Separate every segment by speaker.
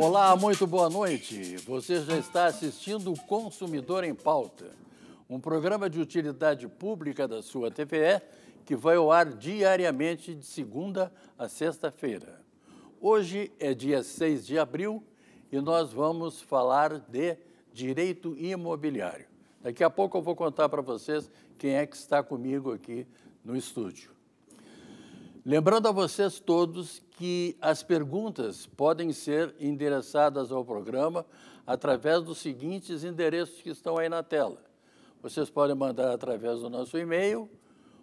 Speaker 1: Olá, muito boa noite. Você já está assistindo o Consumidor em Pauta, um programa de utilidade pública da sua TVE que vai ao ar diariamente de segunda a sexta-feira. Hoje é dia 6 de abril e nós vamos falar de direito imobiliário. Daqui a pouco eu vou contar para vocês quem é que está comigo aqui no estúdio. Lembrando a vocês todos que as perguntas podem ser endereçadas ao programa através dos seguintes endereços que estão aí na tela. Vocês podem mandar através do nosso e-mail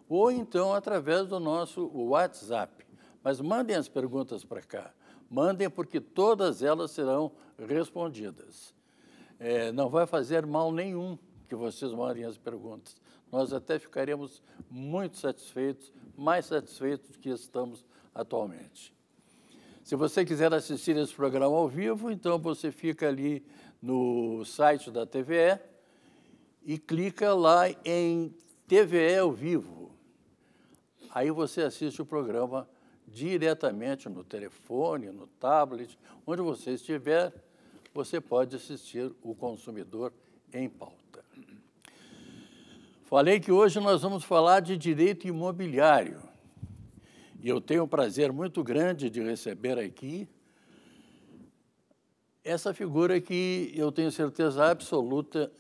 Speaker 1: ou então através do nosso WhatsApp. Mas mandem as perguntas para cá. Mandem porque todas elas serão respondidas. É, não vai fazer mal nenhum que vocês mandem as perguntas nós até ficaremos muito satisfeitos, mais satisfeitos do que estamos atualmente. Se você quiser assistir esse programa ao vivo, então você fica ali no site da TVE e clica lá em TVE ao vivo. Aí você assiste o programa diretamente no telefone, no tablet, onde você estiver, você pode assistir o consumidor em pauta. Falei que hoje nós vamos falar de direito imobiliário. E eu tenho o prazer muito grande de receber aqui essa figura que eu tenho certeza absoluta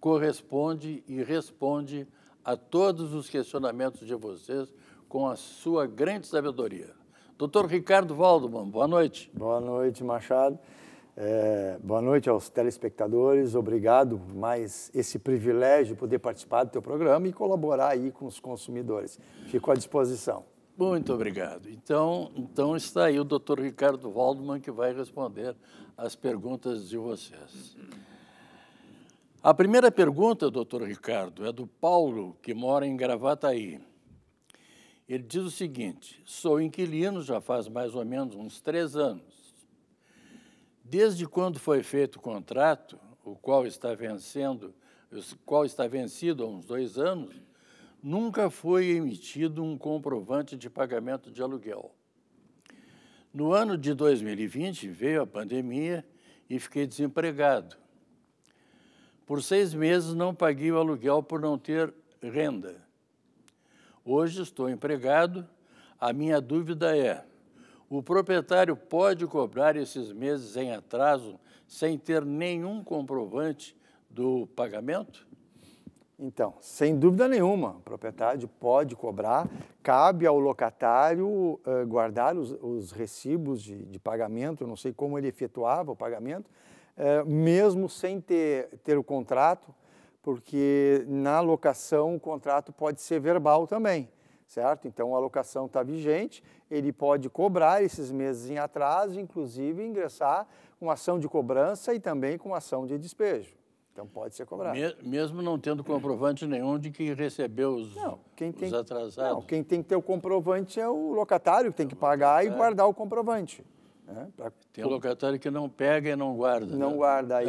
Speaker 1: corresponde e responde a todos os questionamentos de vocês com a sua grande sabedoria.
Speaker 2: Doutor Ricardo Valdeman, boa noite. Boa noite, Machado. É, boa noite aos telespectadores, obrigado mais esse privilégio de poder participar do teu programa e colaborar aí com os consumidores. Fico à disposição. Muito obrigado.
Speaker 1: Então, então está aí o Dr. Ricardo Waldman que vai responder as perguntas de vocês. A primeira pergunta, doutor Ricardo, é do Paulo, que mora em Gravataí. Ele diz o seguinte: sou inquilino já faz mais ou menos uns três anos desde quando foi feito o contrato, o qual está vencendo, o qual está vencido há uns dois anos, nunca foi emitido um comprovante de pagamento de aluguel. No ano de 2020 veio a pandemia e fiquei desempregado. Por seis meses não paguei o aluguel por não ter renda. Hoje estou empregado. A minha dúvida é: o proprietário pode cobrar esses meses em atraso sem
Speaker 2: ter nenhum comprovante do pagamento? Então, sem dúvida nenhuma, o proprietário pode cobrar, cabe ao locatário uh, guardar os, os recibos de, de, pagamento, eu não sei como ele efetuava o pagamento, uh, mesmo sem ter, ter o contrato, porque na locação o contrato pode ser verbal também certo? Então a locação está vigente, ele pode cobrar esses meses em atraso, inclusive ingressar com ação de cobrança e também com ação de despejo. Então pode ser cobrado.
Speaker 1: Mesmo não tendo comprovante nenhum de que recebeu os, não, quem tem, os
Speaker 2: atrasados? Não, quem tem que ter o comprovante é o locatário, que tem que é pagar e guardar o comprovante. Né? Pra... Tem
Speaker 1: locatário que não pega e não guarda. Não né? guarda, aí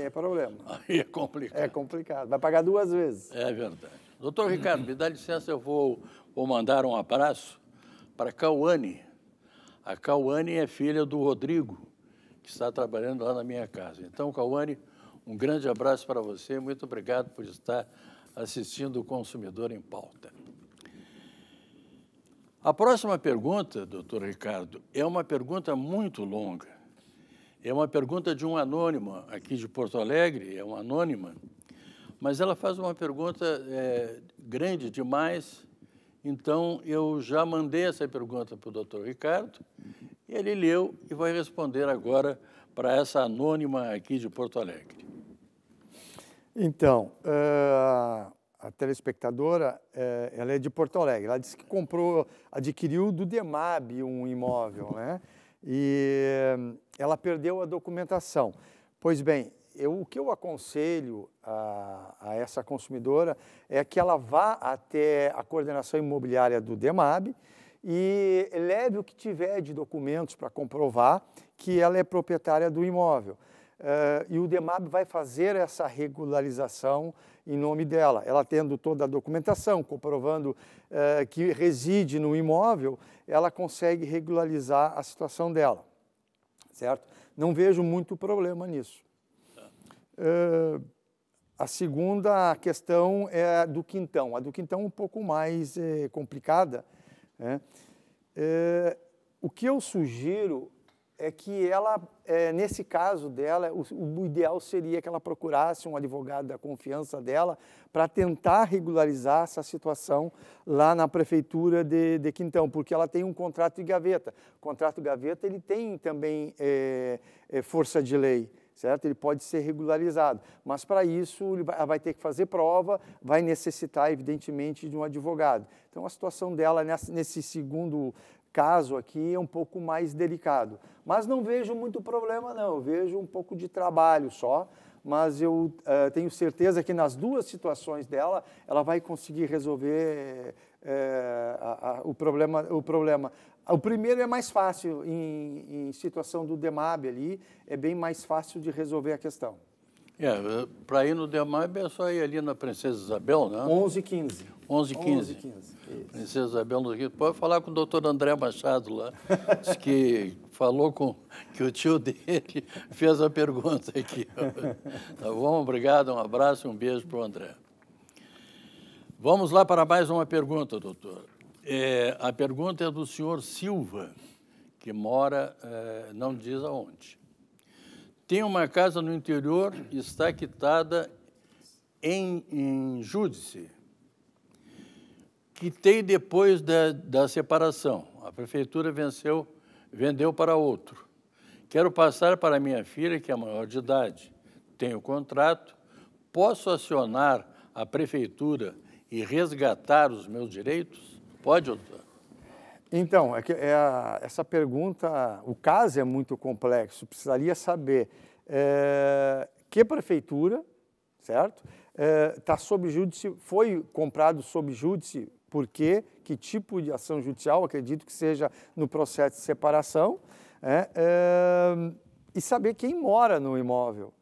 Speaker 2: é. é problema. Aí é complicado. É complicado, vai pagar duas vezes.
Speaker 1: É verdade. Doutor Ricardo, me dá licença, eu vou, vou mandar um abraço para a Cauane. A Cauane é filha do Rodrigo, que está trabalhando lá na minha casa. Então, Cauane, um grande abraço para você. Muito obrigado por estar assistindo o Consumidor em Pauta. A próxima pergunta, doutor Ricardo, é uma pergunta muito longa. É uma pergunta de um anônimo aqui de Porto Alegre, é um anônimo. Mas ela faz uma pergunta é, grande demais, então eu já mandei essa pergunta para o doutor Ricardo, ele leu e vai responder agora para essa anônima aqui de Porto Alegre.
Speaker 2: Então, uh, a telespectadora, uh, ela é de Porto Alegre, ela disse que comprou, adquiriu do DEMAB um imóvel, né? E ela perdeu a documentação. Pois bem, eu, o que eu aconselho a, a, essa consumidora é que ela vá até a coordenação imobiliária do DEMAB e leve o que tiver de documentos para comprovar que ela é proprietária do imóvel. Uh, e o DEMAB vai fazer essa regularização em nome dela. Ela tendo toda a documentação, comprovando uh, que reside no imóvel, ela consegue regularizar a situação dela, certo? Não vejo muito problema nisso. Uh, a segunda questão é a do quintão. A do quintão é um pouco mais é, complicada. Né? É, o que eu sugiro é que ela, é, nesse caso dela, o, o, ideal seria que ela procurasse um advogado da confiança dela para tentar regularizar essa situação lá na prefeitura de, de, Quintão, porque ela tem um contrato de gaveta. O contrato de gaveta ele tem também força de lei certo? Ele pode ser regularizado, mas para isso ele vai ter que fazer prova, vai necessitar, evidentemente, de um advogado. Então, a situação dela nesse segundo caso aqui é um pouco mais delicado. Mas não vejo muito problema, não. Eu vejo um pouco de trabalho só, mas eu uh, tenho certeza que nas duas situações dela, ela vai conseguir resolver uh, o problema. O problema. O primeiro é mais fácil, em, em situação do DEMAB ali, é bem mais fácil de resolver a questão.
Speaker 1: É, para ir no DEMAB é só ir ali na Princesa Isabel, né? 11 e 15. 11 e 15. 15. Princesa Isabel no Rio. Pode falar com o doutor André Machado lá, que falou com que o tio dele fez a pergunta aqui. Tá bom? Obrigado, um abraço e um beijo para o André. Vamos lá para mais uma pergunta, doutor. É, a pergunta é do senhor Silva, que mora, é, não diz aonde. Tem uma casa no interior, está quitada em, em júdice. Quitei depois da, da separação. A prefeitura venceu, vendeu para outro. Quero passar para minha filha, que é maior de idade. Tenho contrato. Posso acionar a prefeitura e resgatar os meus direitos? Pode, doutor?
Speaker 2: Então, é que, é a, essa pergunta, o caso é muito complexo, precisaria saber é, que prefeitura, certo, está é, sob júdice, foi comprado sob júdice, por quê, que tipo de ação judicial, acredito que seja no processo de separação, né? é, e saber quem mora no imóvel.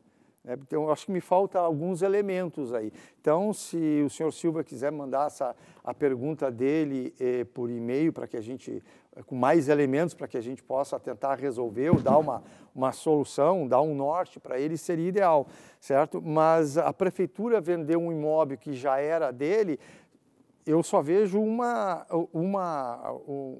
Speaker 2: Né? Então, acho que me falta alguns elementos aí. Então, se o senhor Silva quiser mandar essa, a pergunta dele eh, por e-mail para que a gente, eh, com mais elementos para que a gente possa tentar resolver ou dar uma, uma solução, dar um norte para ele, seria ideal, certo? Mas a prefeitura vendeu um imóvel que já era dele, eu só vejo uma, uma,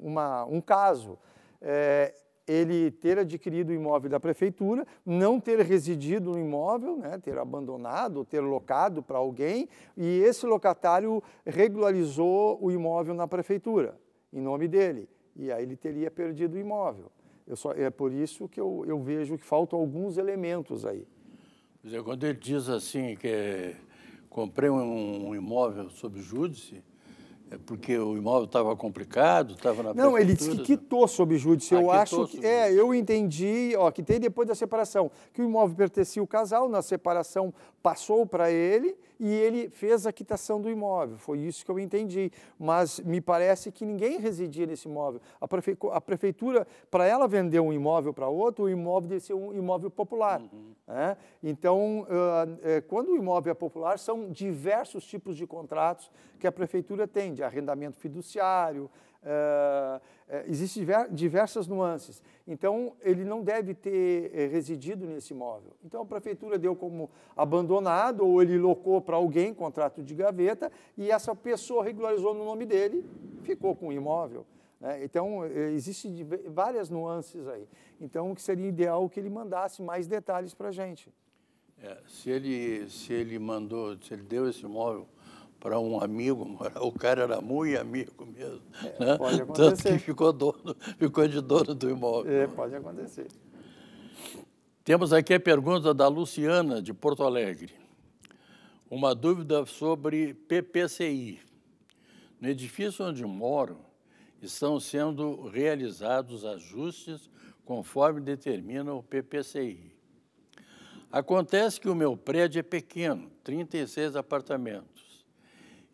Speaker 2: uma um caso. É, ele ter adquirido o imóvel da prefeitura, não ter residido no imóvel, né, ter abandonado, ter locado para alguém, e esse locatário regularizou o imóvel na prefeitura, em nome dele, e aí ele teria perdido o imóvel. Só, é por isso que eu, eu, vejo que faltam alguns elementos aí.
Speaker 1: Quando ele diz assim que comprei um, um imóvel sob júdice, é porque o imóvel estava complicado, estava na Não, ele disse que
Speaker 2: quitou sob júdice. Ah, eu acho que. É, eu entendi, ó, que tem depois da separação, que o imóvel pertencia ao casal, na separação passou para ele e ele fez a quitação do imóvel. Foi isso que eu entendi. Mas me parece que ninguém residia nesse imóvel. A, prefe... a prefeitura, para ela vender um imóvel para outro, o imóvel deve ser um imóvel popular. Uhum. Né? Então, é, quando o imóvel é popular, são diversos tipos de contratos que a prefeitura tem, de arrendamento fiduciário, eh, eh, existem diversas nuances. Então, ele não deve ter eh, residido nesse imóvel. Então, a prefeitura deu como abandonado ou ele locou para alguém contrato de gaveta e essa pessoa regularizou no nome dele, ficou com o imóvel. Né? Então, existem várias nuances aí. Então, o que seria ideal que ele mandasse mais detalhes para a gente.
Speaker 1: É, se, ele, se ele mandou, se ele deu esse imóvel para um amigo, o cara era muito amigo mesmo. É, né? Pode acontecer. Tanto que ficou, dono, ficou de dono do imóvel. É, pode acontecer. Temos aqui a pergunta da Luciana, de Porto Alegre. Uma dúvida sobre PPCI. No edifício onde moro, estão sendo realizados ajustes conforme determina o PPCI. Acontece que o meu prédio é pequeno, 36 apartamentos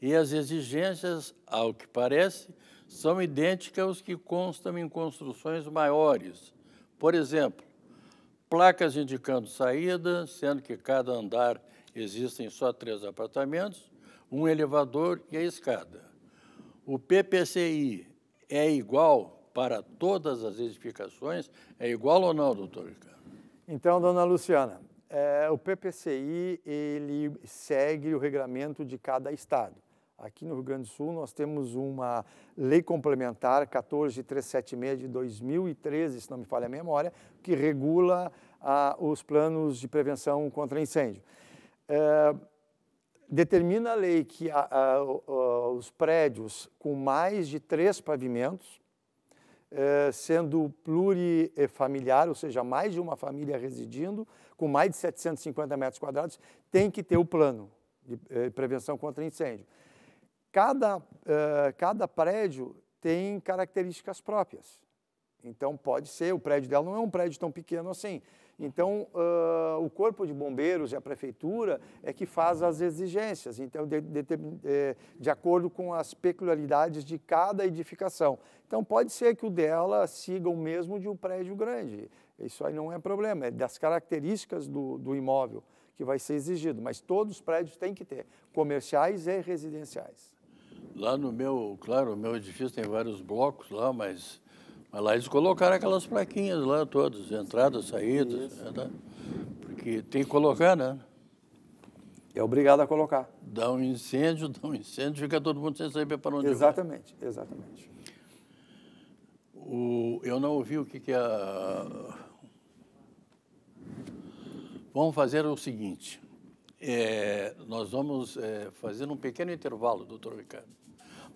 Speaker 1: e as exigências, ao que parece, são idênticas aos que constam em construções maiores. Por exemplo, placas indicando saída, sendo que cada andar existem só três apartamentos, um elevador e a escada. O PPCI é igual para todas as edificações? É igual ou não, doutor Ricardo?
Speaker 2: Então, dona Luciana, é, o PPCI ele segue o regulamento de cada estado. Aqui no Rio Grande do Sul, nós temos uma lei complementar 14376 de 2013, se não me falha a memória, que regula ah, os planos de prevenção contra incêndio. É, determina a lei que a, a, a, os prédios com mais de três pavimentos, é, sendo plurifamiliar, ou seja, mais de uma família residindo, com mais de 750 metros quadrados, tem que ter o plano de eh, prevenção contra incêndio. Cada, uh, cada prédio tem características próprias. Então, pode ser, o prédio dela não é um prédio tão pequeno assim. Então, uh, o Corpo de Bombeiros e a Prefeitura é que faz as exigências, então, de, de, de, eh, de, acordo com as peculiaridades de cada edificação. Então, pode ser que o dela siga o mesmo de um prédio grande. Isso aí não é problema, é das características do, do imóvel que vai ser exigido, mas todos os prédios têm que ter, comerciais e residenciais
Speaker 1: lá no meu, claro, o meu edifício tem vários blocos lá, mas, mas lá eles colocaram aquelas plaquinhas lá todas, entradas, saídas, é, tá? porque tem que colocar, né? É obrigado a colocar. Dá um incêndio, dá um incêndio, fica todo mundo sem saber para onde Exatamente, vai. exatamente. O, eu não ouvi o que, que é. A... Vamos fazer o seguinte. É, nós vamos é, fazer um pequeno intervalo, doutor Ricardo.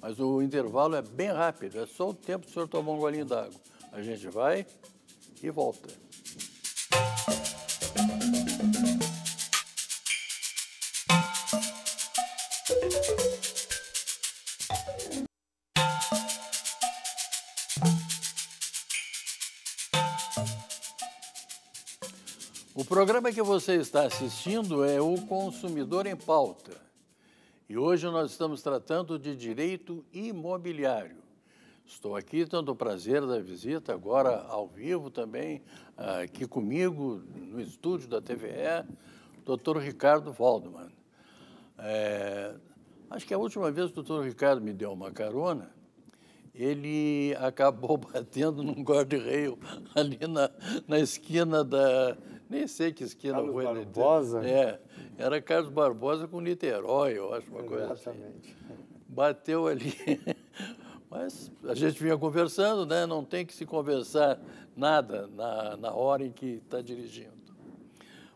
Speaker 1: Mas o intervalo é bem rápido, é só o tempo do senhor tomar um golinho d'água. A gente vai e volta. programa que você está assistindo é O Consumidor em Pauta. E hoje nós estamos tratando de direito imobiliário. Estou aqui tendo o prazer da visita agora ao vivo também, ah, aqui comigo no estúdio da TVE, doutor Ricardo Waldman. É, acho que a última vez que o doutor Ricardo me deu uma carona, ele acabou batendo num guarda-reio ali na, na esquina da, nem sei que esquina Carlos foi. Barbosa? É, era Carlos Barbosa com Niterói, eu acho, uma coisa assim. Exatamente. assim. Bateu ali. Mas a gente vinha conversando, né? Não tem que se conversar nada na, na hora em que está dirigindo.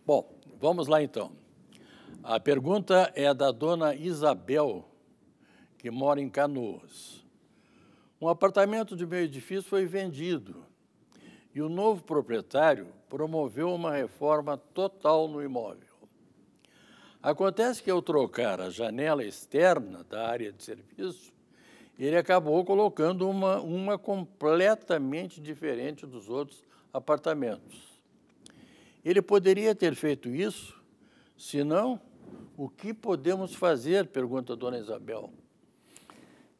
Speaker 1: Bom, vamos lá então. A pergunta é da dona Isabel, que mora em Canoas. Um apartamento de meio edifício foi vendido e o novo proprietário promoveu uma reforma total no imóvel. Acontece que ao trocar a janela externa da área de serviço, ele acabou colocando uma, uma completamente diferente dos outros apartamentos. Ele poderia ter feito isso, se não, o que podemos fazer? Pergunta a dona Isabel.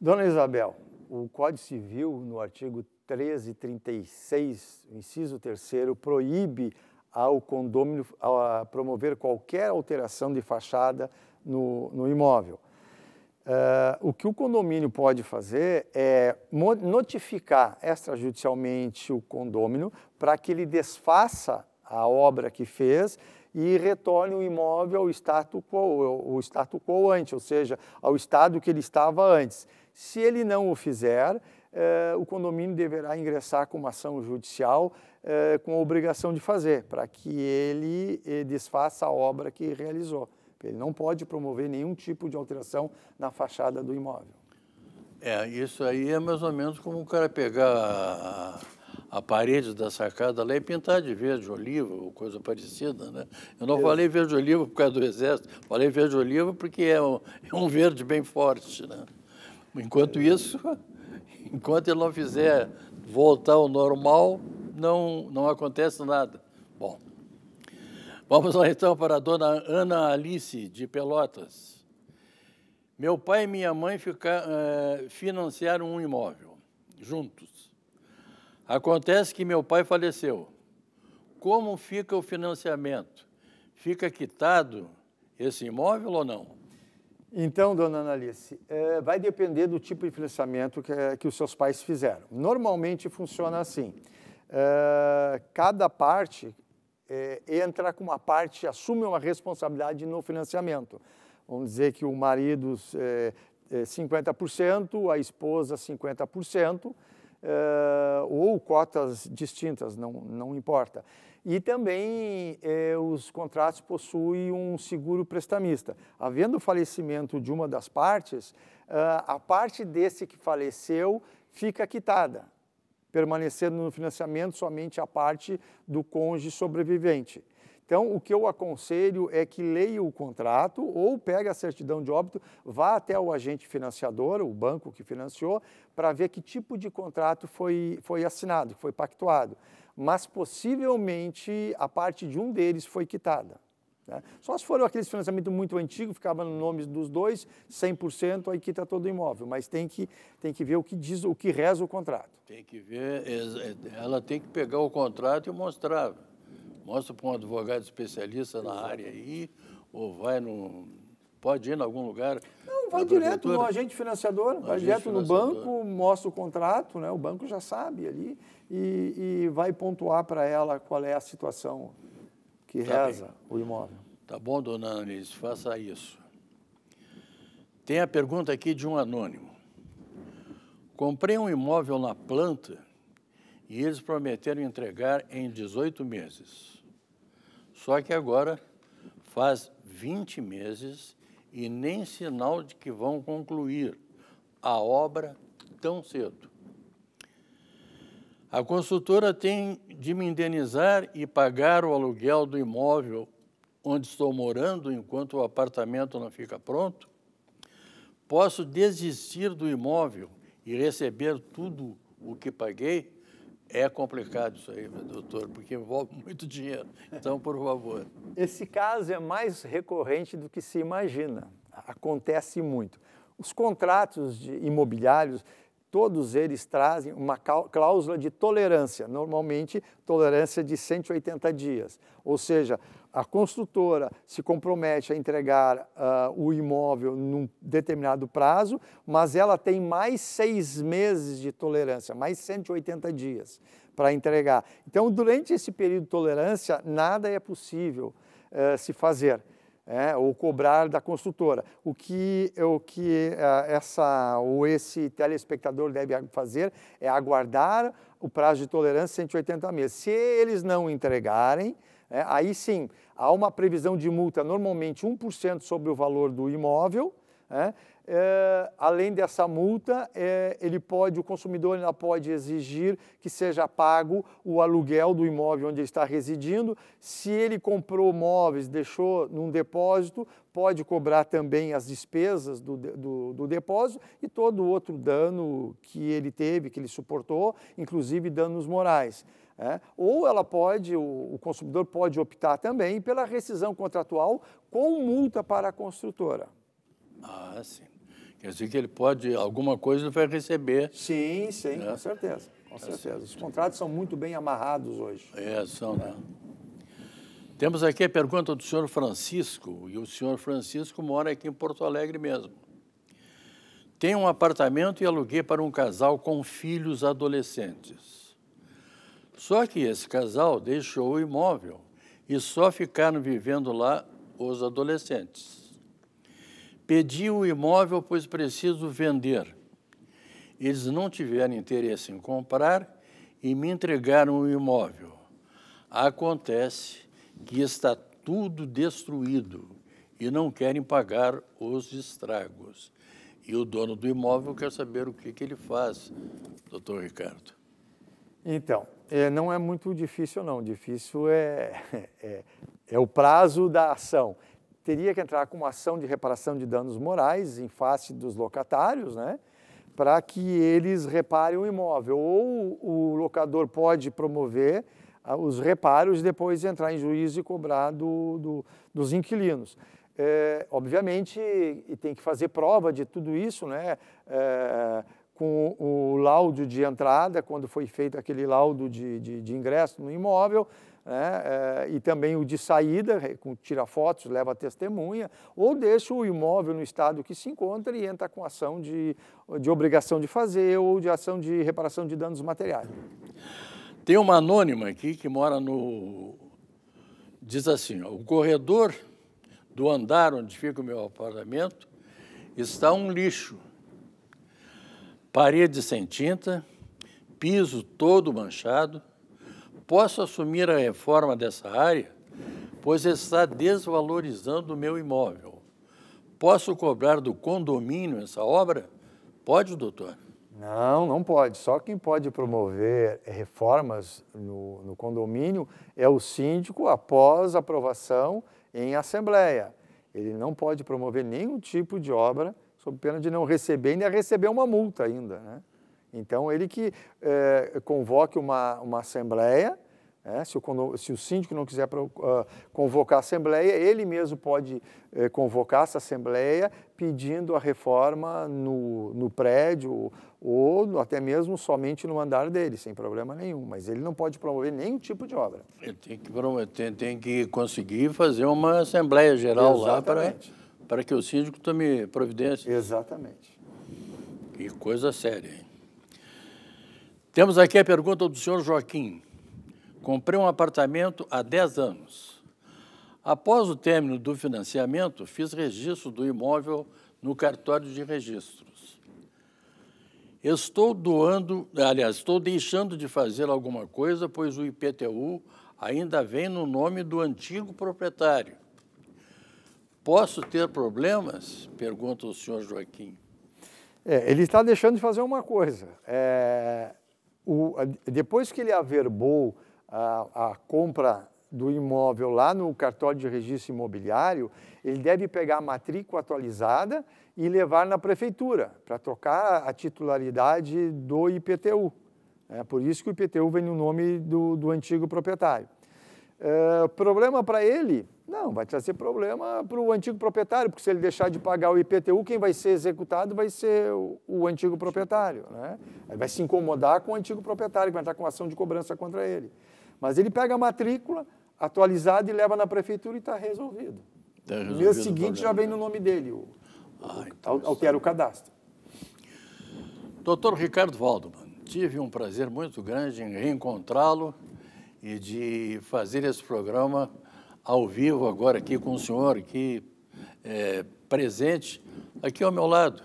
Speaker 2: Dona Isabel, o Código Civil, no artigo 1336, inciso 3, proíbe ao condômino a promover qualquer alteração de fachada no, no imóvel. Uh, o que o condomínio pode fazer é notificar extrajudicialmente o condômino para que ele desfaça a obra que fez e retorne o imóvel ao status quo, o status quo ante, ou seja, ao estado que ele estava antes. Se ele não o fizer, eh, o condomínio deverá ingressar com uma ação judicial eh, com a obrigação de fazer, para que ele eh, desfaça a obra que realizou. Ele não pode promover nenhum tipo de alteração na fachada do imóvel.
Speaker 1: É, isso aí é mais ou menos como o cara pegar a, a parede da sacada lá e pintar de verde oliva ou coisa parecida, né? Eu não falei verde oliva por causa do exército, falei verde oliva porque é um, é um verde bem forte, né? Enquanto é. isso, enquanto ele não fizer voltar ao normal, não, não acontece nada. Bom, vamos lá então para a dona Ana Alice, de Pelotas. Meu pai e minha mãe fica, eh, financiaram um imóvel, juntos. Acontece que meu pai faleceu. Como fica o financiamento? Fica quitado esse imóvel ou não?
Speaker 2: Então, dona Analice, é, vai depender do tipo de financiamento que, é, que os seus pais fizeram. Normalmente funciona assim. É, cada parte é, entra com uma parte, assume uma responsabilidade no financiamento. Vamos dizer que o marido é, é 50%, a esposa 50%, é, ou cotas distintas, não, não importa. E também eh, os contratos possuem um seguro prestamista. Havendo o falecimento de uma das partes, ah, a parte desse que faleceu fica quitada, permanecendo no financiamento somente a parte do cônjuge sobrevivente. Então, o que eu aconselho é que leia o contrato ou pegue a certidão de óbito, vá até o agente financiador, o banco que financiou, para ver que tipo de contrato foi, foi assinado, foi pactuado mas possivelmente a parte de um deles foi quitada. Né? Só se for aquele financiamento muito antigo, ficava no nome dos dois, 100%, aí quita todo o imóvel. Mas tem que, tem que ver o que diz, o que reza o contrato.
Speaker 1: Tem que ver, ela tem que pegar o contrato e mostrar. Mostra para um advogado especialista na Exatamente. área aí, ou vai no. Pode ir em algum lugar
Speaker 2: não, vai direto no agente financiador, no vai agente direto financiador. no banco, mostra o contrato, né? o banco já sabe ali e, e vai pontuar para ela qual é a situação que tá reza bem. o imóvel.
Speaker 1: Tá bom, dona Anelise, faça isso. Tem a pergunta aqui de um anônimo. Comprei um imóvel na planta e eles prometeram entregar em 18 meses. Só que agora faz 20 meses e nem sinal de que vão concluir a obra tão cedo. A consultora tem de me indenizar e pagar o aluguel do imóvel onde estou morando enquanto o apartamento não fica pronto? Posso desistir do imóvel e receber tudo o que paguei?
Speaker 2: É complicado isso aí, doutor, porque envolve muito dinheiro. Então, por favor. Esse caso é mais recorrente do que se imagina. Acontece muito. Os contratos imobiliários, todos eles trazem uma cláusula de tolerância, normalmente tolerância de 180 dias. Ou seja, a construtora se compromete a entregar uh, o imóvel num determinado prazo, mas ela tem mais seis meses de tolerância, mais 180 dias para entregar. Então, durante esse período de tolerância, nada é possível uh, se fazer. É, ou cobrar da construtora. O que, o que uh, essa, ou esse telespectador deve fazer é aguardar o prazo de tolerância 180 meses. Se eles não entregarem, é, aí sim, há uma previsão de multa normalmente 1% sobre o valor do imóvel. É, é, além dessa multa, é, ele pode, o consumidor ainda pode exigir que seja pago o aluguel do imóvel onde ele está residindo. Se ele comprou móveis, deixou num depósito, pode cobrar também as despesas do, do, do, depósito e todo o outro dano que ele teve, que ele suportou, inclusive danos morais. É, ou ela pode, o, o, consumidor pode optar também pela rescisão contratual com multa para a construtora. Ah, sim.
Speaker 1: Quer dizer que ele pode, alguma coisa vai receber. Sim, sim, né? com certeza. Com certeza. Os contratos são muito bem amarrados hoje. É, são, né? Temos aqui a pergunta do senhor Francisco, e o senhor Francisco mora aqui em Porto Alegre mesmo. Tem um apartamento e aluguei para um casal com filhos adolescentes. Só que esse casal deixou o imóvel e só ficaram vivendo lá os adolescentes. Pedi o imóvel, pois preciso vender. Eles não tiveram interesse em comprar e me entregaram o imóvel. Acontece que está tudo destruído e não querem pagar os estragos. E o dono do imóvel quer saber o que, que ele faz, doutor Ricardo.
Speaker 2: Então, é, não é muito difícil, não. Difícil é, é, é, o prazo da ação. Teria que entrar com uma ação de reparação de danos morais em face dos locatários, né? Para que eles reparem o imóvel. Ou o locador pode promover ah, os reparos e depois entrar em juízo e cobrar do, do, dos inquilinos. É, obviamente, e tem que fazer prova de tudo isso, né? É, com o laudo de entrada, quando foi feito aquele laudo de, de, de ingresso no imóvel, né, é, e também o de saída, com tira fotos, leva testemunha, ou deixa o imóvel no estado que se encontra e entra com ação de, de obrigação de fazer ou de ação de reparação de danos materiais.
Speaker 1: Tem uma anônima aqui que mora no. Diz assim: ó, o corredor do andar onde fica o meu apartamento está um lixo parede sem tinta, piso todo manchado, posso assumir a reforma dessa área, pois está desvalorizando o meu imóvel. Posso cobrar do condomínio essa obra?
Speaker 2: Pode, doutor? Não, não pode. Só quem pode promover reformas no, no condomínio é o síndico após aprovação em assembleia. Ele não pode promover nenhum tipo de obra sob pena de não receber, ainda receber uma multa ainda. Né? Então, ele que é, convoque uma, uma assembleia, né? se, o, se o síndico não quiser uh, convocar a assembleia, ele mesmo pode é, convocar essa assembleia pedindo a reforma no, no prédio ou até mesmo somente no andar dele, sem problema nenhum. Mas ele não pode promover nenhum tipo de obra.
Speaker 1: Ele tem que, tem, tem que conseguir fazer uma assembleia geral Exatamente. lá para para que o síndico tome providência. Exatamente. Que coisa séria, hein? Temos aqui a pergunta do senhor Joaquim. Comprei um apartamento há 10 anos. Após o término do financiamento, fiz registro do imóvel no cartório de registros. Estou doando, aliás, estou deixando de fazer alguma coisa, pois o IPTU ainda vem no nome do antigo proprietário Posso ter problemas? Pergunta o senhor Joaquim.
Speaker 2: É, ele está deixando de fazer uma coisa. É, o, depois que ele averbou a, a compra do imóvel lá no cartório de registro imobiliário, ele deve pegar a matrícula atualizada e levar na prefeitura para trocar a titularidade do IPTU. É por isso que o IPTU vem no nome do, do antigo proprietário. É, problema para ele não, vai trazer problema para o antigo proprietário, porque se ele deixar de pagar o IPTU, quem vai ser executado vai ser o, o antigo proprietário. Né? Ele vai se incomodar com o antigo proprietário, que vai entrar com ação de cobrança contra ele. Mas ele pega a matrícula atualizada e leva na prefeitura e está resolvido. Tá resolvido. No mês seguinte já vem no nome dele, o, altera o cadastro.
Speaker 1: Doutor Ricardo Waldman, tive um prazer muito grande em reencontrá-lo e de fazer esse programa ao vivo agora aqui com o senhor, aqui é, presente, aqui ao meu lado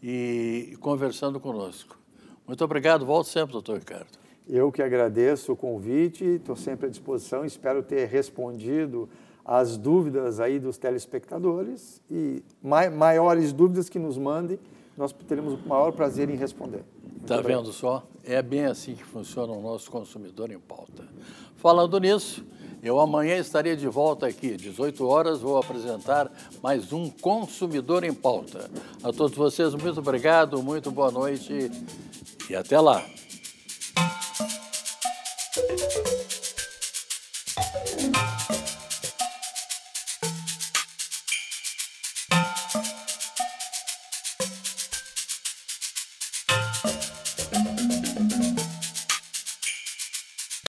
Speaker 1: e conversando conosco. Muito obrigado, volto sempre, doutor Ricardo.
Speaker 2: Eu que agradeço o convite, estou sempre à disposição, espero ter respondido às dúvidas aí dos telespectadores e mai maiores dúvidas que nos mandem, nós teremos o maior
Speaker 1: prazer em responder. Está vendo só? É bem assim que funciona o nosso consumidor em pauta. Falando nisso, eu amanhã estarei de volta aqui, 18 horas, vou apresentar mais um Consumidor em Pauta. A todos vocês, muito obrigado, muito boa noite e até lá.